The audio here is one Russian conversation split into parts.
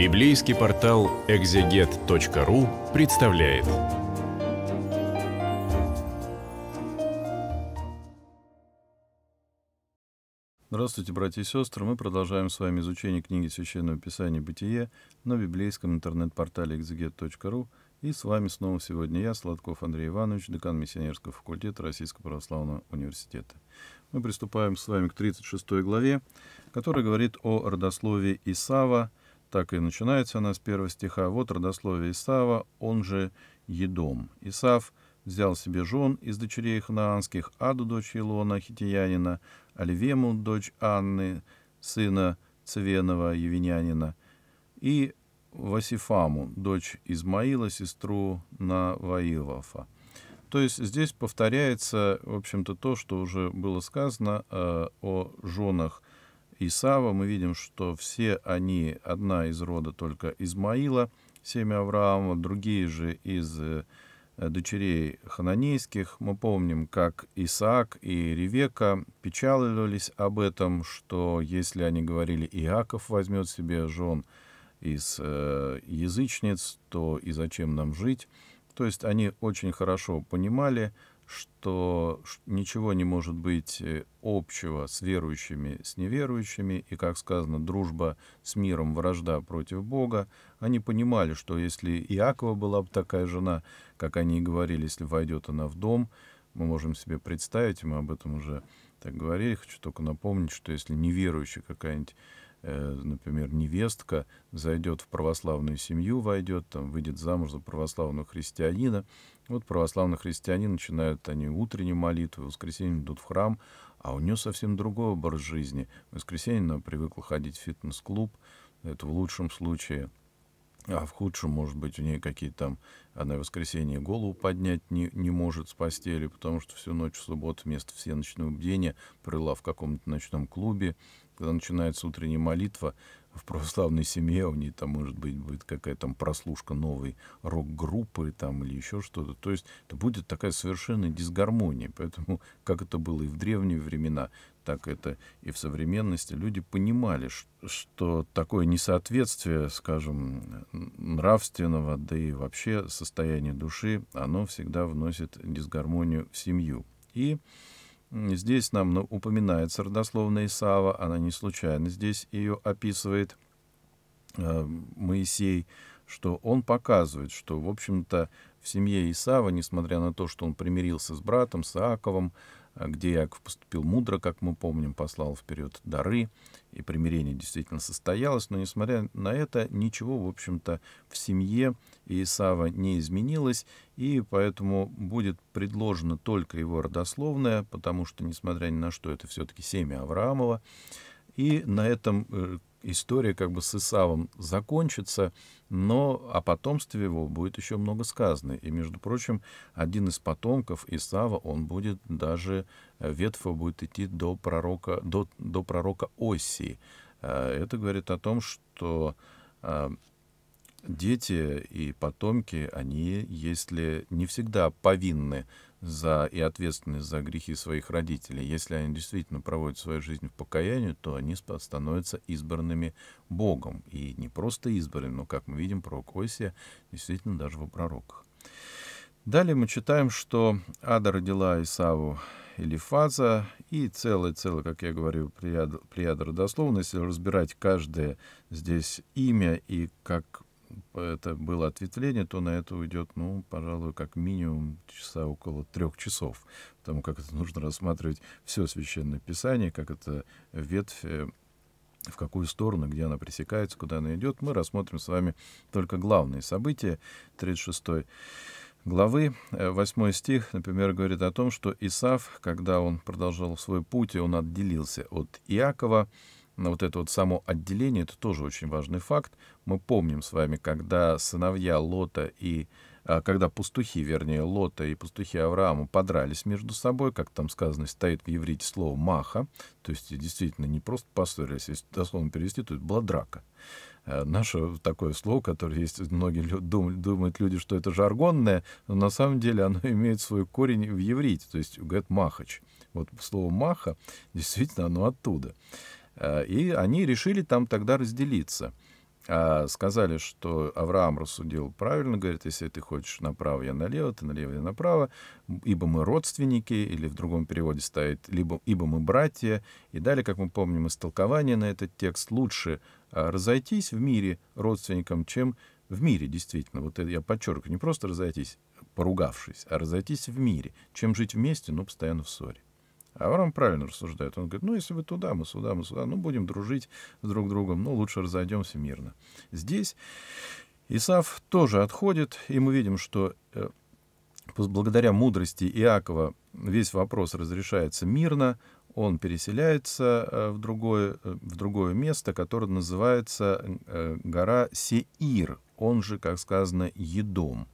Библейский портал экзегет.ру представляет. Здравствуйте, братья и сестры! Мы продолжаем с вами изучение книги Священного Писания «Бытие» на библейском интернет-портале экзегет.ру. И с вами снова сегодня я, Сладков Андрей Иванович, декан Миссионерского факультета Российского Православного Университета. Мы приступаем с вами к 36 главе, которая говорит о родословии Исава – так и начинается она с первого стиха. «Вот родословие Исава, он же Едом. Исав взял себе жен из дочерей ханаанских, Аду, дочь Илона, хитиянина, Альвему, дочь Анны, сына Цвенова, Евинянина, и Васифаму, дочь Измаила, сестру Наваилофа. То есть здесь повторяется, в общем-то, то, что уже было сказано э, о женах и Сава, мы видим, что все они, одна из рода только Измаила, семя Авраама, другие же из э, дочерей хананейских. Мы помним, как Исаак и Ревека печалились об этом, что если они говорили, Иаков возьмет себе жен из э, язычниц, то и зачем нам жить? То есть они очень хорошо понимали, что ничего не может быть э, общего с верующими, с неверующими, и, как сказано, дружба с миром, вражда против Бога, они понимали, что если Иакова была бы такая жена, как они и говорили, если войдет она в дом, мы можем себе представить, мы об этом уже так говорили, хочу только напомнить, что если неверующая какая-нибудь Э, например, невестка зайдет в православную семью, войдет, там, выйдет замуж за православного христианина. Вот православные христиане начинают они утренние молитвы, в воскресенье идут в храм, а у нее совсем другой образ жизни. В воскресенье она привыкла ходить в фитнес-клуб, это в лучшем случае. А в худшем, может быть, у нее какие-то там... Она в воскресенье голову поднять не, не может с постели, потому что всю ночь в субботу вместо всеночного бдения провела в каком-то ночном клубе, когда начинается утренняя молитва, в православной семье у ней там, может быть, будет какая-то там прослушка новой рок-группы там или еще что-то. То есть это будет такая совершенная дисгармония. Поэтому, как это было и в древние времена, так это и в современности, люди понимали, что такое несоответствие, скажем, нравственного, да и вообще состояния души, оно всегда вносит дисгармонию в семью. И Здесь нам ну, упоминается родословная Исава, она не случайно здесь ее описывает э, Моисей, что он показывает, что, в общем-то, в семье Исава, несмотря на то, что он примирился с братом, с Иаковом, где Яков поступил мудро, как мы помним, послал вперед дары, и примирение действительно состоялось, но, несмотря на это, ничего, в общем-то, в семье Исава не изменилось, и поэтому будет предложено только его родословное, потому что, несмотря ни на что, это все-таки семя Авраамова, и на этом э, история как бы с Исавом закончится, но о потомстве его будет еще много сказано. И, между прочим, один из потомков Исава, он будет даже, э, ветва будет идти до пророка, до, до пророка Осии. Э, это говорит о том, что э, дети и потомки, они, если не всегда повинны за и ответственность за грехи своих родителей. Если они действительно проводят свою жизнь в покаянии, то они становятся избранными Богом. И не просто избранными, но, как мы видим, пророк Осия действительно даже во пророках. Далее мы читаем, что Ада родила Исаву Элифаза, и целое-целое, как я говорю, плеяда родословно, если разбирать каждое здесь имя и как это было ответвление, то на это уйдет, ну, пожалуй, как минимум часа около трех часов, потому как это нужно рассматривать все священное писание, как это ветвь э, в какую сторону, где она пресекается, куда она идет. Мы рассмотрим с вами только главные события 36 главы. 8 э, стих, например, говорит о том, что Исав, когда он продолжал свой путь, и он отделился от Иакова, на вот это вот само отделение, это тоже очень важный факт. Мы помним с вами, когда сыновья Лота и а, когда пастухи, вернее, Лота и пастухи Авраама подрались между собой, как там сказано, стоит в еврите слово «маха», то есть действительно не просто поссорились, если дословно перевести, то это была драка. А, наше такое слово, которое есть, многие думают, думают люди, что это жаргонное, но на самом деле оно имеет свой корень в еврите, то есть говорят «махач». Вот слово «маха» действительно оно оттуда. Э, и они решили там тогда разделиться. А, сказали, что Авраам рассудил правильно, говорит, если ты хочешь направо, я налево, ты налево, я направо, ибо мы родственники, или в другом переводе стоит, либо, ибо мы братья. И далее, как мы помним из толкования на этот текст, лучше э, разойтись в мире родственникам, чем в мире, действительно. Вот это я подчеркиваю, не просто разойтись, поругавшись, а разойтись в мире. Чем жить вместе, но постоянно в ссоре. А Авраам правильно рассуждает. Он говорит, ну, если вы туда, мы сюда, мы сюда, ну, будем дружить с друг другом, ну, лучше разойдемся мирно. Здесь Исав тоже отходит, и мы видим, что э, благодаря мудрости Иакова весь вопрос разрешается мирно, он переселяется э, в другое, э, в другое место, которое называется гора Сеир, он же, как сказано, Едом.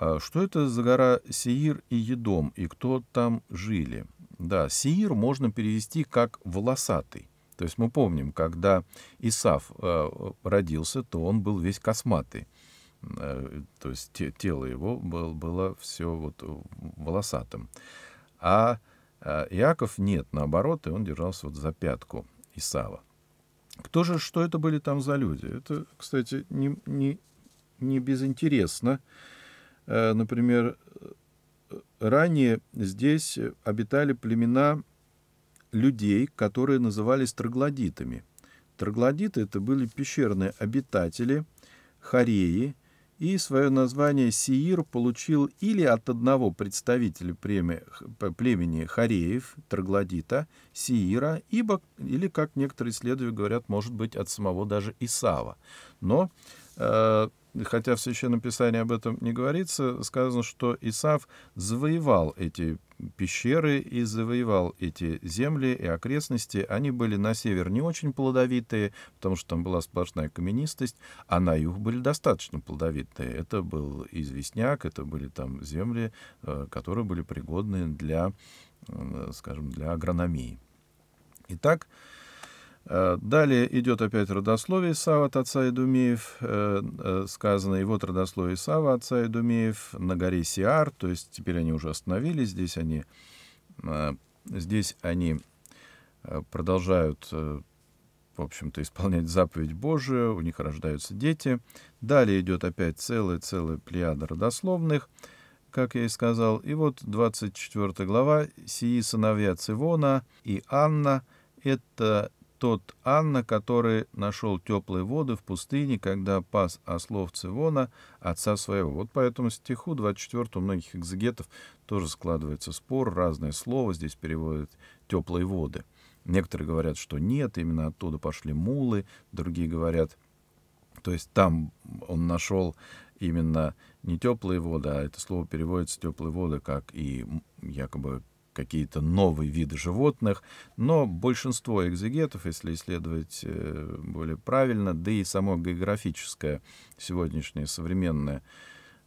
А, что это за гора Сеир и Едом, и кто там жили? Да, Сеир можно перевести как «волосатый». То есть мы помним, когда Исаф э, родился, то он был весь косматый. Э, то есть тело его было все вот э, волосатым. А Иаков нет, наоборот, и он держался вот за пятку Исава. Кто же, что это были там за люди? Это, кстати, не, не, не безинтересно. интересно Э, например, ранее здесь обитали племена людей, которые назывались троглодитами. Троглодиты — это были пещерные обитатели, хореи, и свое название Сиир получил или от одного представителя племени Хореев, Троглодита, Сиира, ибо, или, как некоторые исследователи говорят, может быть, от самого даже Исава. Но э, хотя в Священном Писании об этом не говорится, сказано, что Исав завоевал эти пещеры и завоевал эти земли и окрестности. Они были на север не очень плодовитые, потому что там была сплошная каменистость, а на юг были достаточно плодовитые. Это был известняк, это были там земли, э, которые были пригодны для, э, скажем, для агрономии. Итак, Э, далее идет опять родословие Сава от отца Идумеев, э, э, сказано, и вот родословие Сава отца Идумеев на горе Сиар, то есть теперь они уже остановились, здесь они, здесь они продолжают, в общем-то, исполнять заповедь Божию, у них рождаются дети. Далее идет опять целая-целая плеяда родословных, как я и сказал. И вот 24 глава «Сии сыновья Цивона и Анна» — это тот Анна, который нашел теплые воды в пустыне, когда пас ослов Цивона, отца своего. Вот по этому стиху 24 у многих экзегетов тоже складывается спор, разное слово здесь переводят «теплые воды». Некоторые говорят, что нет, именно оттуда пошли мулы, другие говорят, то есть там он нашел именно не теплые воды, а это слово переводится теплые воды, как и якобы какие-то новые виды животных, но большинство экзегетов, если исследовать э, более правильно, да и само географическое сегодняшнее современное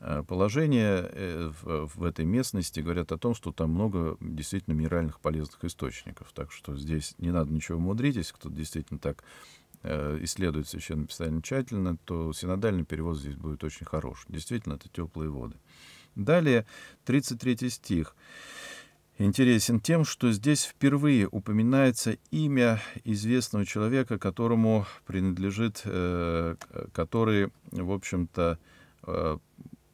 э, положение э, в этой местности говорят о том, что там много действительно минеральных полезных источников. Так что здесь не надо ничего мудрить, если кто действительно так исследует Священное Писание тщательно, то синодальный перевод здесь будет очень хорош. Действительно, это теплые воды. Далее, 33 стих интересен тем, что здесь впервые упоминается имя известного человека, которому принадлежит, э, который, в общем-то, э,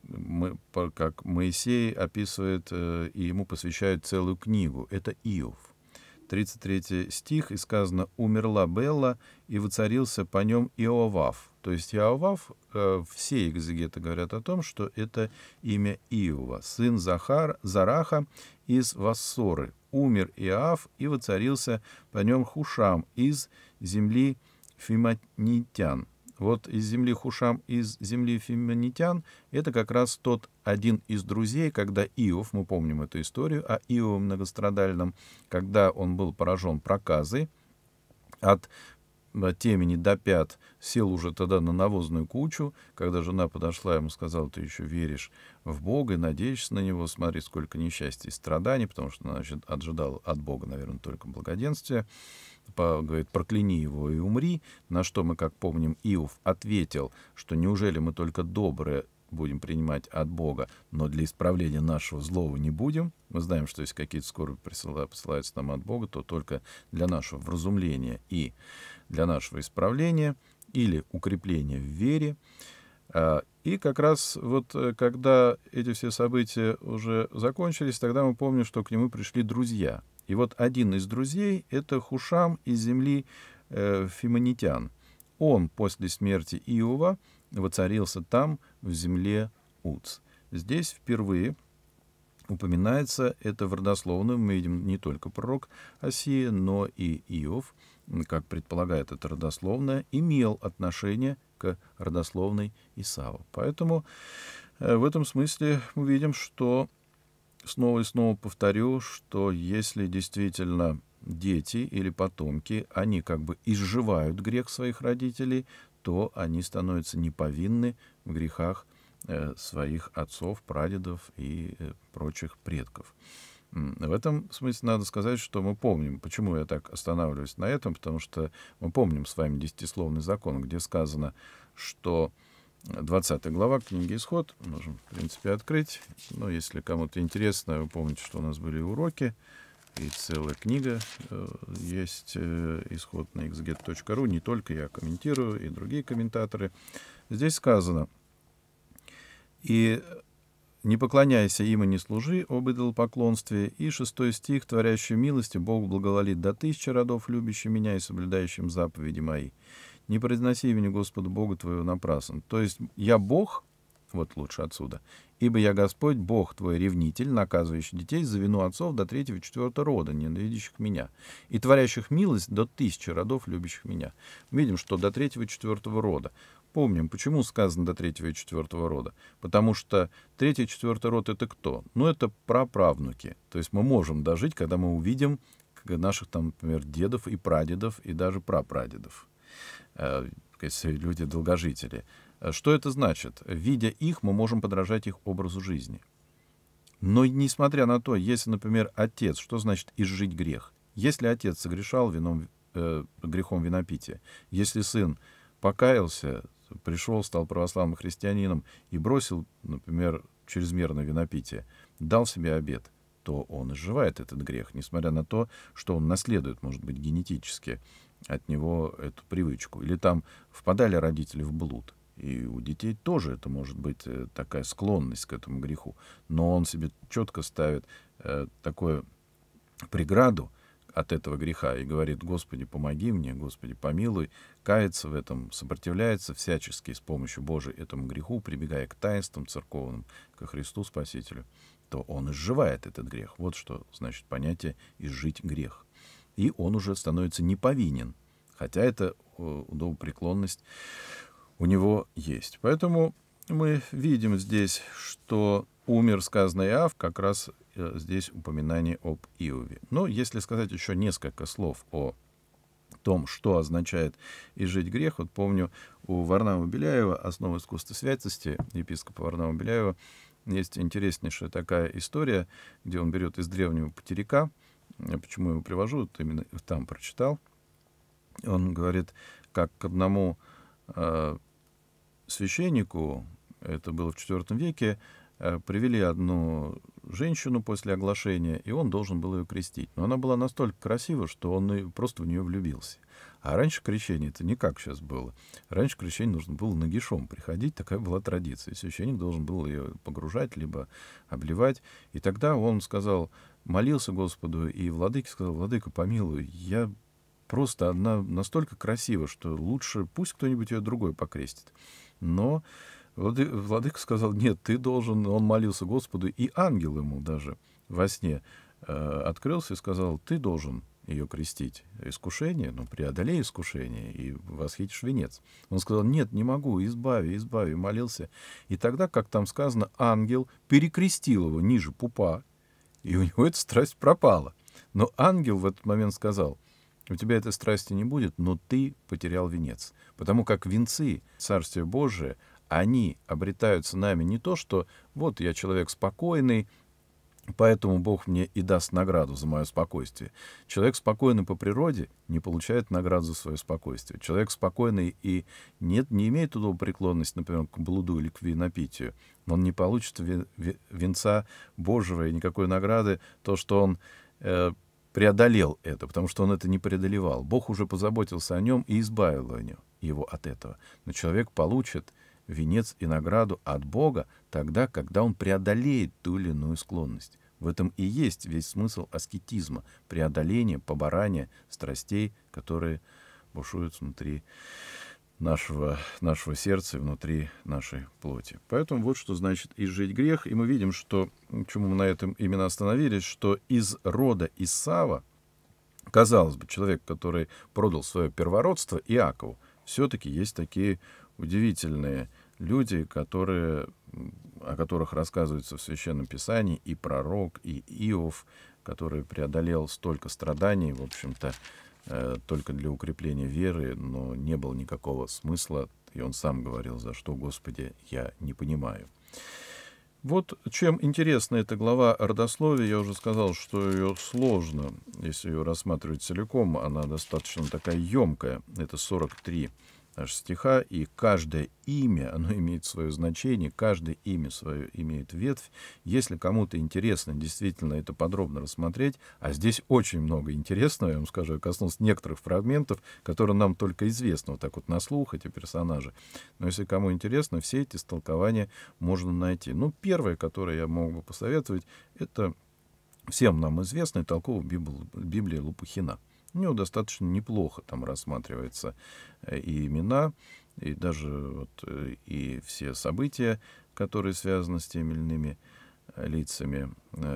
мы, как Моисей описывает э, и ему посвящает целую книгу. Это Иов. 33 стих, и сказано «Умерла Белла, и воцарился по нем Иовав, то есть Яовав, э, все экзегеты говорят о том, что это имя Иова, сын Захар, Зараха из Вассоры. Умер Иав и воцарился по нем Хушам из земли Фимонитян. Вот из земли Хушам, из земли Фимонитян, это как раз тот один из друзей, когда Иов, мы помним эту историю, о Иове многострадальном, когда он был поражен проказы от темени до пят, сел уже тогда на навозную кучу, когда жена подошла ему сказала, ты еще веришь в Бога и надеешься на Него, смотри, сколько несчастья и страданий, потому что, значит, отжидал от Бога, наверное, только благоденствия, По, говорит, прокляни его и умри, на что мы, как помним, Иов ответил, что неужели мы только добрые будем принимать от Бога, но для исправления нашего злого не будем. Мы знаем, что если какие-то скорби присылаются, нам от Бога, то только для нашего вразумления и для нашего исправления или укрепления в вере. А, и как раз вот э, когда эти все события уже закончились, тогда мы помним, что к нему пришли друзья. И вот один из друзей — это Хушам из земли э, Фимонитян. Он после смерти Иова воцарился там, в земле Уц. Здесь впервые упоминается это в родословном, мы видим не только пророк Осия, но и Иов как предполагает это родословное, имел отношение к родословной Исава. Поэтому э, в этом смысле мы видим, что снова и снова повторю, что если действительно дети или потомки, они как бы изживают грех своих родителей, то они становятся неповинны в грехах э, своих отцов, прадедов и э, прочих предков. В этом смысле надо сказать, что мы помним, почему я так останавливаюсь на этом, потому что мы помним с вами десятисловный закон, где сказано, что 20 э, глава книги «Исход», можем, в принципе, открыть. Но ну, если кому-то интересно, вы помните, что у нас были уроки, и целая книга э, есть, э, исход на xget.ru, не только я комментирую, и другие комментаторы. Здесь сказано, и «Не поклоняйся им и не служи об поклонстве и шестой стих, творящий милости, Бог благоволит до тысячи родов, любящим меня и соблюдающим заповеди мои. Не произноси имени Господа Бога твоего напрасно. То есть я Бог, вот лучше отсюда, ибо я Господь, Бог твой, ревнитель, наказывающий детей за вину отцов до третьего и четвертого рода, ненавидящих меня, и творящих милость до тысячи родов, любящих меня. видим, что до третьего и четвертого рода. Помним, почему сказано до третьего и четвертого рода. Потому что третий и четвертый род — это кто? Ну, это праправнуки. То есть мы можем дожить, когда мы увидим наших, там, например, дедов и прадедов, и даже прапрадедов. Э, Люди-долгожители. Э, что это значит? Видя их, мы можем подражать их образу жизни. Но несмотря на то, если, например, отец, что значит изжить грех? Если отец согрешал вином, э, грехом винопития, если сын покаялся, пришел, стал православным христианином и бросил, например, чрезмерное винопитие, дал себе обед, то он изживает этот грех, несмотря на то, что он наследует, может быть, генетически от него эту привычку. Или там впадали родители в блуд. И у детей тоже это может быть э, такая склонность к этому греху. Но он себе четко ставит э, такую преграду, от этого греха и говорит, Господи, помоги мне, Господи, помилуй, кается в этом, сопротивляется всячески с помощью Божией этому греху, прибегая к таинствам церковным, ко Христу Спасителю, то он изживает этот грех. Вот что значит понятие «изжить грех». И он уже становится неповинен, хотя эта э, удобопреклонность у него есть. Поэтому мы видим здесь, что умер сказанный Ав как раз Э, здесь упоминание об Иове. Но если сказать еще несколько слов о том, что означает и жить грех. Вот помню, у Варнава Беляева «Основы искусства святости» епископа Варнава Беляева есть интереснейшая такая история, где он берет из древнего потерика, э, почему его привожу, вот именно там прочитал. Он говорит, как к одному э, священнику, это было в IV веке, Э, привели одну женщину после оглашения, и он должен был ее крестить. Но она была настолько красива, что он просто в нее влюбился. А раньше крещение это не как сейчас было. Раньше крещение нужно было нагишом приходить, такая была традиция. Священник должен был ее погружать, либо обливать. И тогда он сказал, молился Господу, и владыке сказал, «Владыка, помилуй, я просто одна настолько красива, что лучше пусть кто-нибудь ее другой покрестит». Но Влады, владыка сказал, нет, ты должен, он молился Господу, и ангел ему даже во сне э, открылся и сказал, ты должен ее крестить. Искушение, ну, преодолей искушение и восхитишь венец. Он сказал, нет, не могу, избави, избави, молился. И тогда, как там сказано, ангел перекрестил его ниже пупа, и у него эта страсть пропала. Но ангел в этот момент сказал, у тебя этой страсти не будет, но ты потерял венец. Потому как венцы Царствия Божия — они обретаются нами не то, что вот я человек спокойный, Поэтому Бог мне и даст награду за мое спокойствие. Человек спокойный по природе не получает награду за свое спокойствие. Человек спокойный и нет, не имеет туда преклонность, например, к блуду или к винопитию. Он не получит венца Божьего и никакой награды, то, что он э, преодолел это, потому что он это не преодолевал. Бог уже позаботился о нем и избавил его от этого. Но человек получит венец и награду от Бога тогда, когда он преодолеет ту или иную склонность. В этом и есть весь смысл аскетизма, преодоления, поборания страстей, которые бушуют внутри нашего, нашего сердца и внутри нашей плоти. Поэтому вот что значит «изжить грех». И мы видим, что, чему мы на этом именно остановились, что из рода Исава, казалось бы, человек, который продал свое первородство Иакову, все-таки есть такие удивительные люди, которые, о которых рассказывается в Священном Писании и пророк, и Иов, который преодолел столько страданий, в общем-то, э, только для укрепления веры, но не было никакого смысла, и он сам говорил, за что, Господи, я не понимаю. Вот чем интересна эта глава родословия, я уже сказал, что ее сложно, если ее рассматривать целиком, она достаточно такая емкая, это 43 нашего стиха, и каждое имя, оно имеет свое значение, каждое имя свое имеет ветвь. Если кому-то интересно действительно это подробно рассмотреть, а здесь очень много интересного, я вам скажу, я коснулся некоторых фрагментов, которые нам только известны, вот так вот на слух эти персонажи. Но если кому интересно, все эти истолкования можно найти. Ну, первое, которое я мог бы посоветовать, это всем нам известный толковый Библия Лупухина у него достаточно неплохо там рассматриваются э, и имена, и даже вот, э, и все события, которые связаны с теми или иными э, лицами,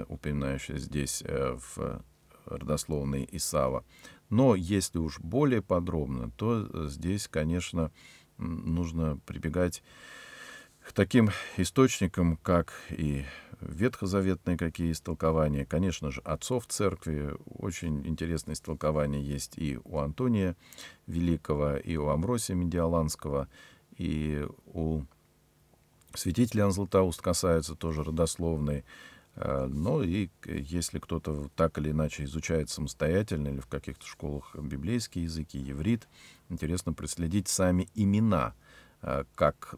упоминающие здесь в родословной Исава. Но если уж более подробно, то здесь, конечно, нужно прибегать к таким источникам, как и ветхозаветные какие истолкования. Конечно же, отцов церкви. Очень интересные истолкования есть и у Антония Великого, и у Амросия Медиаланского, и у святителя Анзлатауст касается тоже родословный, э, Но и если кто-то так или иначе изучает самостоятельно или в каких-то школах библейские языки, еврит, интересно проследить сами имена, э, как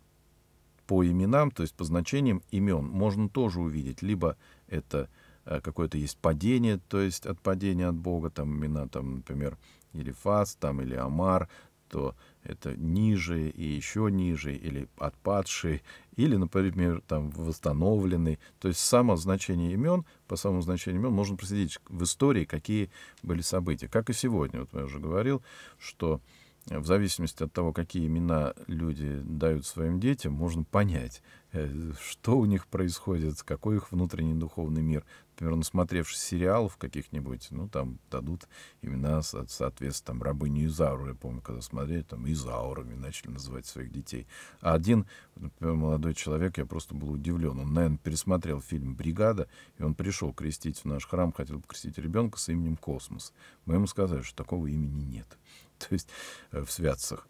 по именам, то есть по значениям имен, можно тоже увидеть. Либо это э, какое-то есть падение, то есть от падения от Бога, там имена, там, например, или Фас, там, или Амар, то это ниже и еще ниже, или отпадший, или, например, там, восстановленный. То есть само значение имен, по самому значению имен можно проследить в истории, какие были события. Как и сегодня, вот я уже говорил, что в зависимости от того, какие имена люди дают своим детям, можно понять, э, что у них происходит, какой их внутренний духовный мир. Например, насмотревшись сериалов каких-нибудь, ну, там дадут имена, соответственно, там, рабыни Изауру, я помню, когда смотрели, там, Изаурами начали называть своих детей. А один, например, молодой человек, я просто был удивлен, он, наверное, пересмотрел фильм «Бригада», и он пришел крестить в наш храм, хотел крестить ребенка с именем Космос. Мы ему сказали, что такого имени нет. то есть э, в святцах.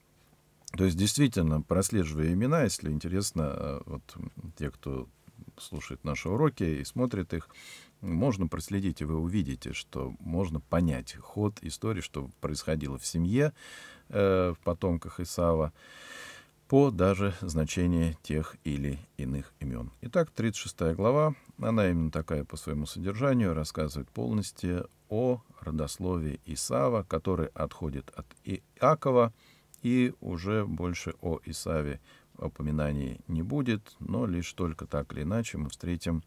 То есть действительно, прослеживая имена, если интересно, э, вот те, кто слушает наши уроки и смотрит их, можно проследить, и вы увидите, что можно понять ход истории, что происходило в семье э, в потомках Исава. Э, по даже значению тех или иных имен. Итак, 36 глава, она именно такая по своему содержанию, рассказывает полностью о родословии Исава, который отходит от Иакова, и уже больше о Исаве упоминаний не будет, но лишь только так или иначе мы встретим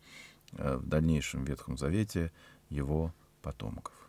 э, в дальнейшем Ветхом Завете его потомков.